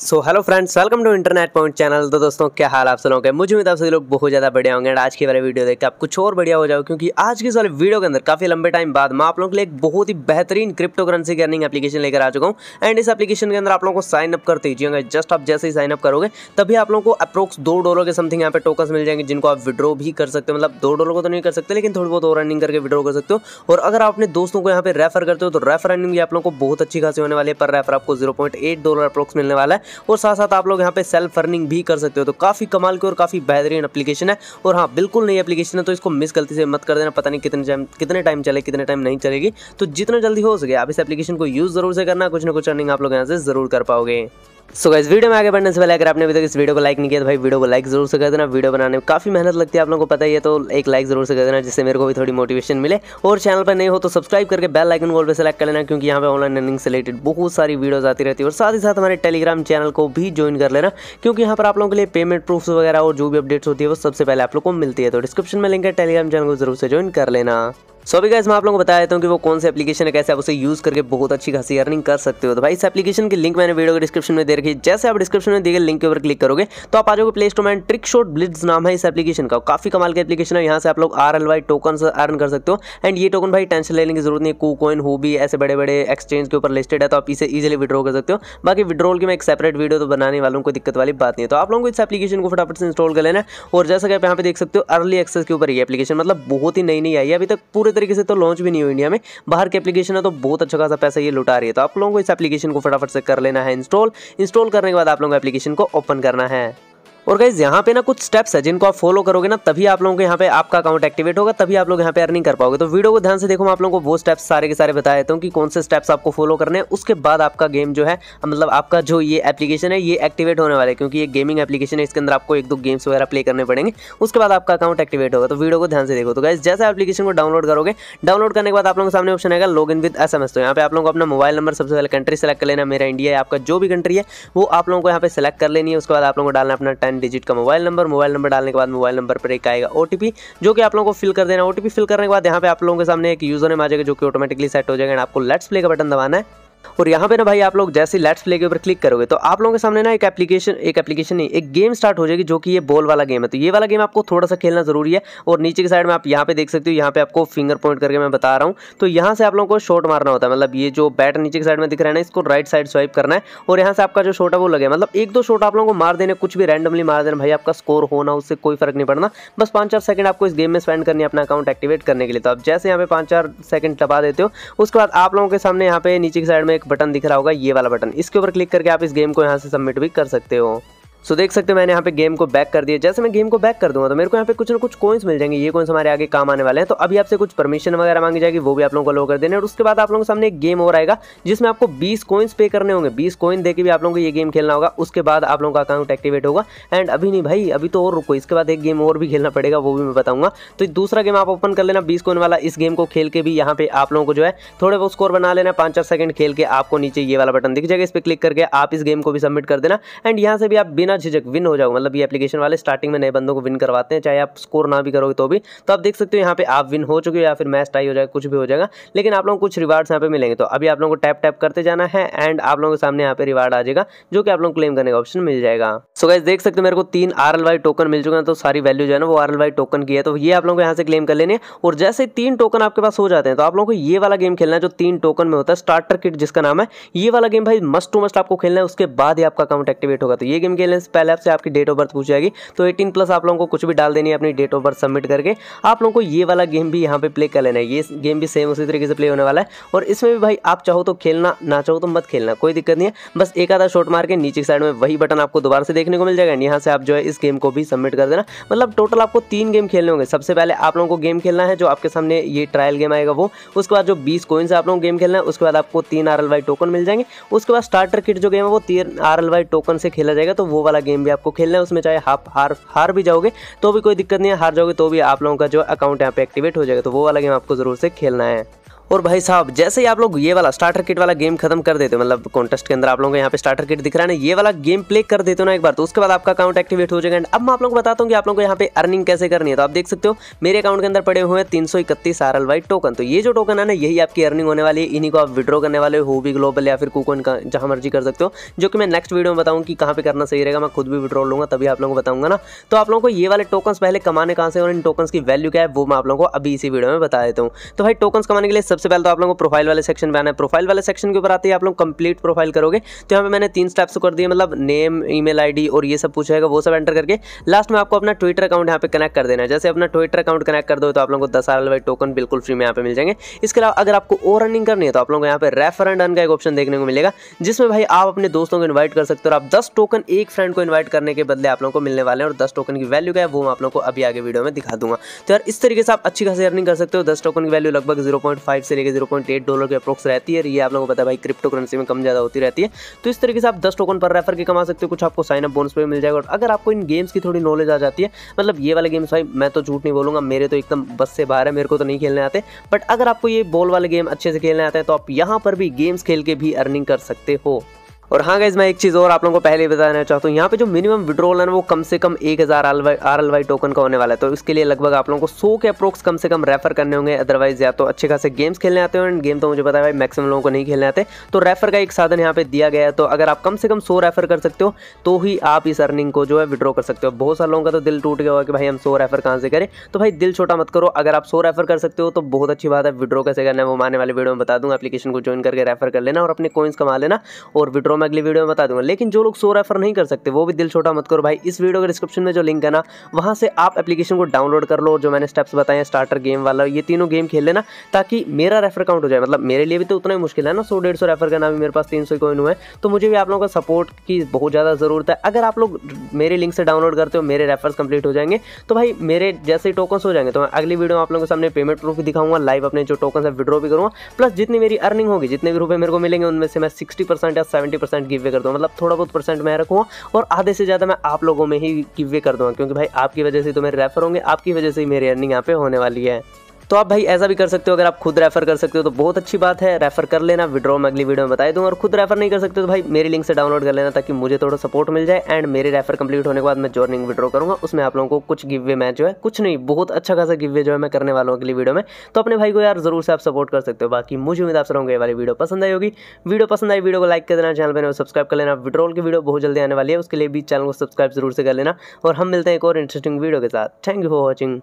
so hello friends welcome to internet point channel तो दोस्तों क्या हाल आप सुनोगे मुझे उम्मीद आप सभी लोग बहुत ज़्यादा बढ़िया होंगे आज की वाले वीडियो देखकर आप कुछ और बढ़िया हो जाओ क्योंकि आज की वाले वीडियो के अंदर काफ़ी लंबे टाइम बाद मैं आप लोगों के लिए एक बहुत ही बेहतरीन क्रिप्टो करेंसी की अर्निंग एप्लीकेशन लेकर आ चुका हूँ एंड इस एप्लीकेशन के अंदर आप लोगों को साइन अप कर दीजिएगा जस्ट आप जैसे ही साइन अप करोगे तभी आप लोगों को अप्रोक्स दो डॉलर के समथिंग यहाँ पे टोकन मिल जाएंगे जिनको आप विड्रॉ भी कर सकते हो मतलब दो डॉलर को तो नहीं कर सकते लेकिन थोड़ी बहुत और अर्निंग करके विड्रॉ कर सकते हो और अगर आप अपने दोस्तों को यहाँ पे रेफर करते हो तो रेफर अर्निंग भी आप लोगों को बहुत अच्छी खासी होने वाली है पर रेफर आपको जीरो डॉलर अप्रोक्स मिलने वाला है और साथ साथ आप लोग यहाँ पे सेल्फ अर्निंग भी कर सकते हो तो काफ़ी कमाल की और काफ़ी बेहतरीन अपलीकेशन है और हाँ बिल्कुल नई अपलीकेशन है तो इसको मिस गलती से मत कर देना पता नहीं कितने टाइम कितने टाइम चले कितने टाइम नहीं चलेगी तो जितना जल्दी हो सके आप इस एप्लीकेशन को यूज़ ज़रूर से करना कुछ ना कुछ अर्निंग आप लोग यहाँ से ज़रूर कर पाओगे सो इस गाइस वीडियो में आगे बढ़ने से पहले अगर आपने अभी तक इस वीडियो को लाइक नहीं किया तो भाई वीडियो को लाइक जरूर से कर देना वीडियो बनाने में काफ़ी मेहनत लगती है आप लोगों को पता ही है तो एक लाइक जरूर से कर देना जिससे मेरे को भी थोड़ी मोटिवेशन मिले और चैनल पर नहीं हो तो सब्सक्राइब करके बेल आइकन कॉल पर सेलेक्ट कर लेना क्योंकि यहाँ पे ऑनलाइन रनिंग से रिलेटेड बहुत सारी वीडियोज आती रहती है और साथ ही साथ हमारे टेलीग्राम चैनल को भी ज्वाइन कर लेना क्योंकि यहाँ पर आप लोगों के लिए पेमेंट प्रूफ वगैरह और जो भी अपडेट्स होती है वो सबसे पहले आप लोग को मिलती तो है तो डिस्क्रिप्शन में लिंक है टेलीग्राम चैनल को जरूर से ज्वाइन कर लेना सो अभी गाइस मैं आप लोगों को बता देता हूँ कि वो कौन से एप्लीकेशन है कैसे आप उसे यूज़ करके बहुत अच्छी खासी अर्निंग कर सकते हो तो भाई इस एप्लीकेशन की लिंक मैंने वीडियो के डिस्क्रिप्शन में दे रखी है जैसे आप डिस्क्रिप्शन में दिए गए लिंक के ऊपर क्लिक करोगे तो आप आ जाओगे प्ले स्टोर में ट्रिक शॉट ब्लिड्स नाम है इस एप्लीकेशन का काफ़ी कमाल का एप्लीकेशन है यहाँ से आप लोग R L Y token earn कर सकते हो एंड ये टोकन भाई टेंशन लेने की जरूरत नहीं है कू हो भी ऐसे बड़े बड़े एक्सचेंज के ऊपर लिस्टेड है तो आप इसे ईजिली विड्रॉ कर सकते हो बाकी विड्रॉल की मैं एक सेपरेट वीडियो तो बनाने वालों को दिक्कत वाली बात नहीं है तो आप लोगों को इस एप्लीकेशन को फटाफट से इंस्टॉल कर लेना और जैसा कि आप यहाँ पे देख सकते हो अर्ली एक्सेस के ऊपर ये एप्लीकेशन मतलब बहुत ही नई नई आई है अभी तक पूरे तरीके से तो लॉन्च भी नहीं हुई इंडिया में बाहर की एप्लीकेशन है तो बहुत अच्छा खासा पैसा ये लुटा रही है तो आप लोगों को इस एप्लीकेशन को फटाफट से कर लेना है इंस्टॉल इंस्टॉल करने के बाद आप लोगों को एप्लीकेशन को ओपन करना है और गाइज यहाँ पे ना कुछ स्टेप्स है जिनको आप फॉलो करोगे ना तभी आप लोगों के यहाँ पे आपका अकाउंट एक्टिवेट होगा तभी आप लोग यहाँ पे अर्निंग कर पाओगे तो वीडियो को ध्यान से देखो मैं आप लोगों को वो स्टेप्स सारे के सारे बता देता हूँ कि कौन से स्टेप्स आपको फॉलो करने हैं उसके बाद आपका गेम जो है मतलब आपका जो ये एप्लीकेशन है ये एक्टिवेट होने वाला है क्योंकि ये गेमिंग एप्लीकेशन है इसके अंदर आपको एक दो गेम्स वगैरह प्ले करने पड़ेंगे उसके बाद आपका अकाउंट एक्टिवेट होगा तो वीडियो को ध्यान से देखो तो गाइज जैसे एप्लीकेशन को डाउनलोड करोगे डाउनलोड करने के बाद आप लोगों के सामने ऑप्शन आएगा लॉग इन विद एस तो यहाँ पे आप लोगों को अपना मोबाइल नंबर सबसे पहले कंट्री सेलेक्ट कर लेना मेरा इंडिया है आपका जो भी कंट्री है वो आप लोगों को यहाँ पे सेलेक्ट कर लेनी है उसके बाद आप लोगों को डालना अपना टेन डिजिट का मोबाइल नंबर मोबाइल नंबर डालने के बाद मोबाइल नंबर पर एक आएगा ओ जो कि आप लोगों को फिल कर देना ओ फिल करने के बाद यहाँ पे आप लोगों के सामने एक यूजर नेम आ जाएगा जो कि ऑटोमेटिकली सेट हो जाएगा एंड आपको लेट्स प्ले का बटन दबाना है और यहाँ पे ना भाई आप लोग जैसे लेट्स प्ले के ऊपर क्लिक करोगे तो आप लोगों के सामने ना एक एप्लीकेशन एक एप्लीकेशन नहीं एक गेम स्टार्ट हो जाएगी जो कि ये बॉल वाला गेम है तो ये वाला गेम आपको थोड़ा सा खेलना जरूरी है और नीचे की साइड में आप यहाँ पे देख सकते हो यहाँ पे आपको फिंगर पॉइंट करके मैं बता रहा हूँ तो यहाँ से आप लोगों को शॉट मारना होता है मतलब ये जो बैट नीचे की साइड में दिख रहा है ना इसको राइट साइड स्वाइप करना है और यहाँ से आपका जो शॉट है वो लगे मतलब एक दो शॉट आप लोगों को मार देने कुछ भी रैंडमली मार देना भाई आपका स्कोर होना उससे कोई फर्क नहीं पड़ना बस पाँच चार सेकंड आपको इस गेम में स्पेंड करनी है अपना अकाउंट एक्टिवेट करने के लिए तो आप जैसे यहाँ पे पाँच चार सेकंड दबा देते हो उसके बाद आप लोगों के सामने यहाँ पे नीचे की साइड में एक बटन दिख रहा होगा ये वाला बटन इसके ऊपर क्लिक करके आप इस गेम को यहाँ से सबमिट भी कर सकते हो सो देख सकते हैं मैंने यहाँ पे गेम को बैक कर दिया जैसे मैं गेम को बैक कर दूंगा तो मेरे को यहाँ पे कुछ ना कुछ कॉइन्स मिल जाएंगे ये कॉइन्स हमारे आगे काम आने वाले हैं तो अभी आपसे कुछ परमिशन वगैरह मांगी जाएगी वो भी आप लोगों को लो कर देने और उसके बाद आप लोगों के सामने एक गेम और आएगा जिसमें आपको बीस कॉइन्स पे करने होंगे बीस कॉइन देकर भी आप लोगों को ये गेम खेलना होगा उसके बाद आप लोगों का अकाउंट एक्टिवेट होगा एंड अभी नहीं भाई अभी तो और रुको इसके बाद एक गेम और भी खेलना पड़ेगा वो भी मैं बताऊंगा तो दूसरा गेम आप ओपन कर लेना बीस कोइन वाला इस गेम को खेल के भी यहाँ पे आप लोगों को जो है थोड़े बहुत स्कोर बना लेना पाँच चार सेकंड खेल के आपको नीचे ये वाला बटन दिख जाएगा इस पर क्लिक करके आप इस गेम को भी सबमिट कर देना एंड यहाँ से भी आप बिन बिना झिझक विन हो जाओ मतलब ये एप्लीकेशन वाले स्टार्टिंग में नए बंदों को विन करवाते हैं चाहे आप स्कोर ना भी करोगे तो भी तो आप देख सकते हो यहाँ पे आप विन हो चुके हो या फिर मैच टाई हो जाएगा कुछ भी हो जाएगा लेकिन आप लोगों को कुछ रिवार्ड्स यहाँ पे मिलेंगे तो अभी आप लोगों को टैप टैप करते जाना है एंड आप लोगों के सामने यहाँ पे रिवार्ड आ जाएगा जो कि आप लोग क्लेम करने का ऑप्शन मिल जाएगा सो so देख सकते हो मेरे को तीन आर टोकन मिल चुके हैं तो सारी वैल्यू जो है ना वो आर टोकन की है तो ये आप लोगों को यहाँ से क्लेम कर लेने और जैसे तीन टोकन आपके पास हो जाते हैं तो आप लोगों को ये वाला गेम खेलना है जो तीन टोकन में होता है स्टार्टर किट जिसका नाम है ये वाला गेम भाई मस्ट टू मस्ट आपको खेलना है उसके बाद ही आपका अकाउंट एक्टिवेट होगा तो ये गेम खेलने से पहले आपसे आपकी डेट ऑफ बर्थ पूछ जाएगी तो एटीन प्लस आप लोगों को कुछ भी डाल देनी है अपनी डेट ऑफ बर्थ सबमिट करके आप लोगों को ये वाला गेम भी यहाँ पे प्ले कर लेना है ये गेम भी सेम उसी तरीके से प्ले होने वाला है और इसमें भी भाई आप चाहो तो खेलना ना चाहो तो मत खेलना कोई दिक्कत नहीं है बस एक आधा शॉट मार के नीचे साइड में वही बटन आपको दोबारा से देखने को मिल जाएगा एंड यहाँ से आप जो है इस गेम को भी सबमिट कर देना मतलब टोटल आपको तीन गेम खेलने होंगे सबसे पहले आप लोगों को गेम खेलना है जो आपके सामने ये ट्रायल गेम आएगा वो उसके बाद जो बीस कोइन से आप लोगों को गेम खेलना है उसके बाद आपको तीन आर टोकन मिल जाएंगे उसके बाद स्टार्टर किट जो गेम है वो तीन आर टोकन से खेला जाएगा तो वो वाला गेम भी आपको खेलना है उसमें चाहे हाफ हार हार भी जाओगे तो भी कोई दिक्कत नहीं है हार जाओगे तो भी आप लोगों का जो अकाउंट यहाँ पे एक्टिवेट हो जाएगा तो वो वाला गेम आपको ज़रूर से खेलना है और भाई साहब जैसे ही आप लोग ये वाला स्टार्टर किट वाला गेम खत्म कर देते हो मतलब कॉन्टेस्ट के अंदर आप लोगों को यहाँ पे स्टार्टर किट दिख रहा है ना ये वाला गेम प्ले कर देते हो ना एक बार तो उसके बाद आपका अकाउंट एक्टिवेट हो जाएगा एंड अब मैं आप को बताता हूँ कि आप लोगों को यहाँ पे अर्निंग कैसे करनी है तो आप देख सकते हो मेरे अकाउंट के अंदर पड़े हुए तीन सौ इकतीस आर एल वाई टोकन तो ये जो टोकन है ना यही आपकी अर्निंग होने वाली है इन्हीं को आप विड्रॉ करने वाले हो भी ग्लोबल या फिर कूकन का जहाँ मर्जी कर सकते हो जो कि मैं नेक्स्ट वीडियो में बताऊँ कि कहाँ पे करना सही रहेगा मैं खुद भी विड्रॉ लूँगा तभी आप लोगों को बताऊँगा ना तो आप लोगों को ये वाले टोकन पहले कमाने कहाँ से और इन टोकन की वैल्यू क्या है वो मैं आप लोगों को अभी इसी वीडियो में बता देता हूँ तो भाई टोकन कमाने के लिए सबसे पहले तो आप लोगों को प्रोफाइल वाले सेक्शन में आना है प्रोफाइल वाले सेक्शन के ऊपर आते ही आप लोग कंप्लीट प्रोफाइल करोगे तो यहाँ पे मैंने तीन स्टेप्स कर दिए मतलब नेम ईमेल आईडी और ये सब पूछेगा वो सब एंटर करके लास्ट में आपको अपना ट्विटर अकाउंट यहाँ पे कनेक्ट कर देना है जैसे अपना ट्विटर अकाउंट कनेक्ट कर दो तो आप लोगों को दस आर वाई टोकन बिल्कुल फ्री में यहाँ पे मिल जाएंगे इसके अलावा अगर आपको और रनिंग करनी है तो आप लोगों को यहाँ पे रेफर एंड अर्न का एक ऑप्शन देखने को मिलेगा जिसमें भाई आप अपने दोस्तों को इन्वाइट कर सकते हो और आप दस टोकन एक फ्रेंड को इन्वाइट करने के बदले आप लोगों को मिलने वाले हैं और दस टोकन की वैल्यू क्या है वो मैं आप लोगों को अभी आगे वीडियो में दिखा दूंगा तो यार इस तरीके से आप अच्छी खासी अर्निंग कर सकते हो दस टोकन की वैल्यू लगभग जीरो पॉइंट फाइव से लेकर जीरो पॉइंट एट डॉलर के अप्रोक्स रहती है ये आप लोगों को पता है भाई क्रिप्टो करेंसी में कम ज़्यादा होती रहती है तो इस तरीके से आप दस टोकन पर रेफर के कमा सकते हो कुछ आपको साइन अप बोनस पर मिल जाएगा और अगर आपको इन गेम्स की थोड़ी नॉलेज आ जाती है मतलब ये वाले गेम्स भाई मैं तो झूठ नहीं बोलूंगा मेरे तो एकदम बस से बाहर है मेरे को तो नहीं खेलने आते बट अगर आपको ये बॉल वाले गेम अच्छे से खेलने आते हैं तो आप यहाँ पर भी गेम्स खेल के भी अर्निंग कर सकते हो और हाँ गाइज मैं एक चीज़ और आप लोगों को पहले ही बताना चाहता हूँ यहाँ पे जो मिनिमम विड्रॉल है वो कम से कम एक हज़ार आर एल वाई टोकन का होने वाला है तो इसके लिए लगभग आप लोगों को सौ के अप्रोक्स कम से कम रेफर करने होंगे अदरवाइज या तो अच्छे खासे गेम्स खेलने आते हो एंड गेम तो मुझे पता है भाई मैक्सिमम लोगों को नहीं खेलने आते तो रेफर का एक साधन यहाँ पे दिया गया है तो अगर आप कम से कम सौ रेफर कर सकते हो तो ही आप इस अर्निंग को जो है विड्रॉ कर सकते हो बहुत सारे लोगों का तो दिल टूट गया होगा कि भाई हम सौ रेफर कहाँ से करें तो भाई दिल छोटा मत करो अगर आप सौ रेफर कर सकते हो तो बहुत अच्छी बात है विड्रॉ कैसे करना है वो आने वाले वीडियो में बता दूँगा एप्लीकेशन को ज्वाइन करके रेफर कर लेना और अपने कोइंस कमा लेना और विड्रॉ मैं अगली वीडियो में बता दूंगा लेकिन जो लोग सो रेफर नहीं कर सकते वो भी दिल छोटा मत करो भाई इस वीडियो के डिस्क्रिप्शन में जो लिंक है ना वहाँ से आप एप्लीकेशन को डाउनलोड कर लो जो मैंने स्टेप्स बताए स्टार्टर गेम वाला ये तीनों गेम खेल लेना ताकि मेरा रेफर काउंट हो जाए मतलब मेरे लिए भी तो उतना ही मुश्किल है ना सौ डेढ़ सौ रेफर करना भी मेरे पास तीन सौ है तो मुझे भी आप लोगों का सपोर्ट की बहुत ज़्यादा ज़रूरत है अगर आप लोग मेरे लिंक से डाउनलोड करते हो मेरे रेफर्स कंप्लीट हो जाएंगे तो भाई मेरे जैसे ही टोकन्स हो जाएंगे तो मैं अगली वीडियो में आप लोगों के सामने पेमेंट प्रूफ दिखाऊंगा लाइव अपने जो टोकन है विड्रॉ भी करूँगा प्लस जितनी मेरी अर्निंग होगी जितने भी रुपए मेरे को मिलेंगे उनमें से मैं 60 परसेंट या सेवेंटी परसेंट गिव वे कर दूँ मतलब थोड़ा बहुत परसेंट मैं रखूँ और आधे से ज़्यादा मैं आप लोगों में ही गिव वे कर दूँगा क्योंकि भाई आपकी वजह से तो मेरे रेफर होंगे आपकी वजह से ही मेरी अर्निंग यहाँ पे होने वाली है तो आप भाई ऐसा भी कर सकते हो अगर आप खुद रेफर कर सकते हो तो बहुत अच्छी बात है रेफर कर लेना विड्रॉ मैं अगली वीडियो में बताए दूँ और खुद रेफर नहीं कर सकते तो भाई मेरी लिंक से डाउनलोड कर लेना ताकि मुझे थोड़ा सपोर्ट मिल जाए एंड मेरे रेफर कंप्लीट होने के बाद मैं जॉर्निंग विड्रॉ करूँगा उसमें आप लोगों को कुछ गिव वे मैं जो है कुछ नहीं बहुत अच्छा खासा गिव वे जो है मैं करने वाला हूँ अगली वीडियो में तो अपने भाई को यार जरूर से आप सपोर्ट कर सकते हो बाकी मुझे उम्मीद आप सबको ये वाली वीडियो पसंद आई होगी वीडियो पसंद आई वीडियो को लाइक कर देना चैनल पर सब्सक्राइब कर लेना विड्रॉल की वीडियो बहुत जल्दी आने वाली है उसके लिए भी चैनल को सब्सक्राइब जरूर से कर लेना और हम मिलते हैं एक और इंटरेस्टिंग वीडियो के साथ थैंक यू फॉर वॉचिंग